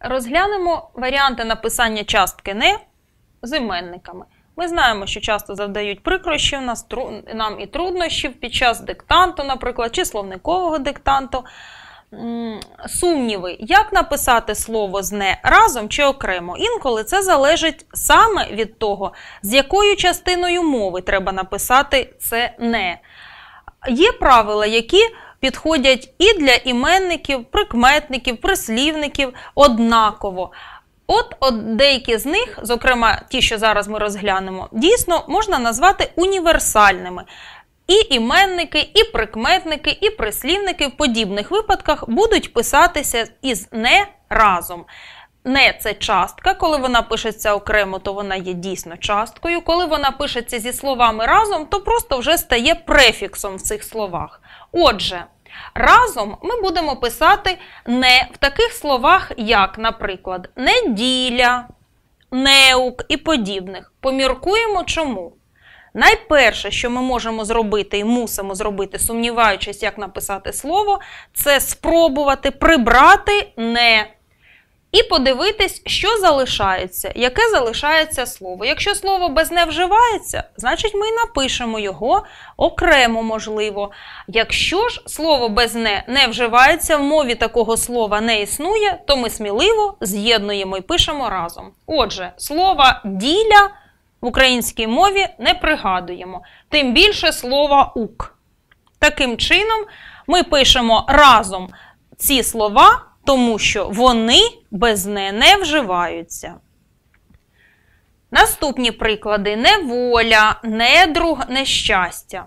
Розглянемо варіанти написання частки не з іменниками. Ми знаємо, що часто завдають прикрощів нам і труднощів під час диктанту, наприклад, чи словникового диктанту. Сумніви, як написати слово з не разом чи окремо. Інколи це залежить саме від того, з якою частиною мови треба написати це не. Є правила, які підходять і для іменників, прикметників, прислівників однаково. От, от деякі з них, зокрема ті, що зараз ми розглянемо, дійсно можна назвати універсальними. І іменники, і прикметники, і прислівники в подібних випадках будуть писатися із не разом. Не це частка, коли вона пишеться окремо, то вона є дійсно часткою. Коли вона пишеться зі словами разом, то просто вже стає префіксом в цих словах. Отже, разом ми будемо писати не в таких словах, як, наприклад, неділя, неук і подібних. Поміркуємо чому. Найперше, що ми можемо зробити і мусимо зробити, сумніваючись, як написати слово, це спробувати прибрати не. І подивитись, що залишається, яке залишається слово. Якщо слово без не вживається, значить ми напишемо його окремо можливо. Якщо ж слово без не не вживається, в мові такого слова не існує, то ми сміливо з'єднуємо і пишемо разом. Отже, слово діля в українській мові не пригадуємо, тим більше слова ук. Таким чином, ми пишемо разом ці слова тому що вони без не не вживаються. Наступні приклади неволя, недруг, нещастя.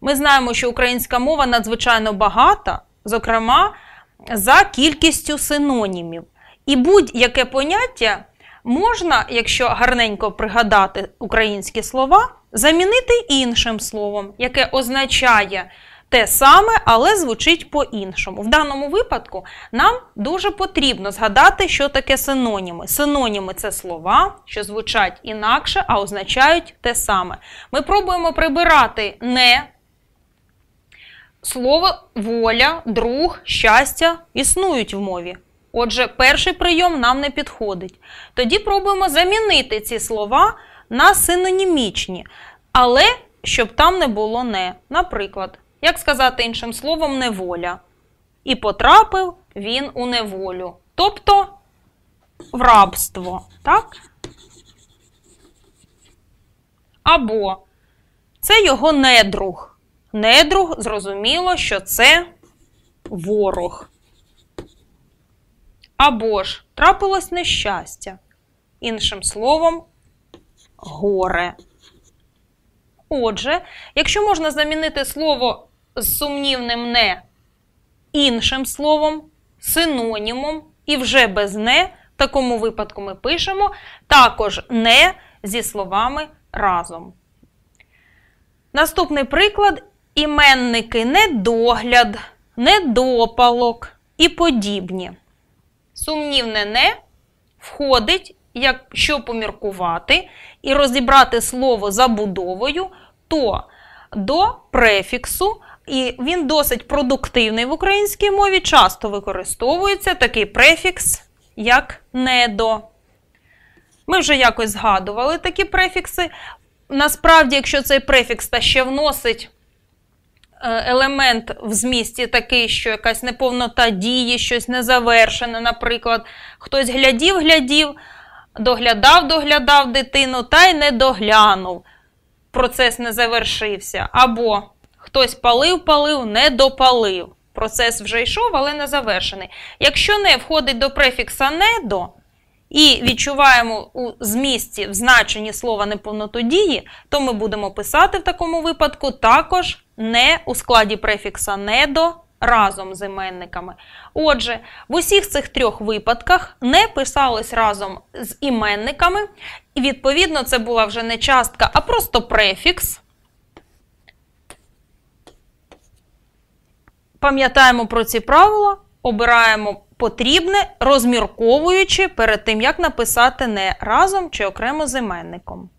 Ми знаємо, що українська мова надзвичайно багата, зокрема, за кількістю синонімів. І будь-яке поняття можна, якщо гарненько пригадати українські слова, замінити іншим словом, яке означає те саме, але звучить по-іншому. В даному випадку нам дуже потрібно згадати, що таке синоніми. Синоніми це слова, що звучать інакше, а означають те саме. Ми пробуємо прибирати не слово воля, друг, щастя існують в мові. Отже, перший прийом нам не підходить. Тоді пробуємо замінити ці слова на синонімічні, але щоб там не було не. Наприклад, як сказати іншим словом, неволя. І потрапив він у неволю. Тобто в рабство. так? Або це його недруг. Недруг зрозуміло, що це ворог. Або ж трапилось нещастя. Іншим словом, горе. Отже, якщо можна замінити слово з сумнівним не іншим словом, синонімом і вже без не. В такому випадку ми пишемо також не зі словами разом. Наступний приклад іменники недогляд, недопалок і подібні. Сумнівне не входить, якщо поміркувати і розібрати слово забудовою, то до префіксу і він досить продуктивний в українській мові. Часто використовується такий префікс, як недо. Ми вже якось згадували такі префікси. Насправді, якщо цей префікс та ще вносить е, елемент в змісті такий, що якась неповнота дії, щось незавершене, наприклад, хтось глядів, глядів, доглядав, доглядав дитину та й не доглянув. Процес не завершився. Або Хтось палив, палив, не допалив. Процес вже йшов, але не завершений. Якщо не входить до префікса недо і відчуваємо у змісті в значенні слова неповноту дії, то ми будемо писати в такому випадку також не у складі префікса недо разом з іменниками. Отже, в усіх цих трьох випадках не писалось разом з іменниками, і відповідно це була вже не частка, а просто префікс. пам'ятаємо про ці правила, обираємо потрібне, розмірковуючи перед тим, як написати не разом чи окремо з іменником.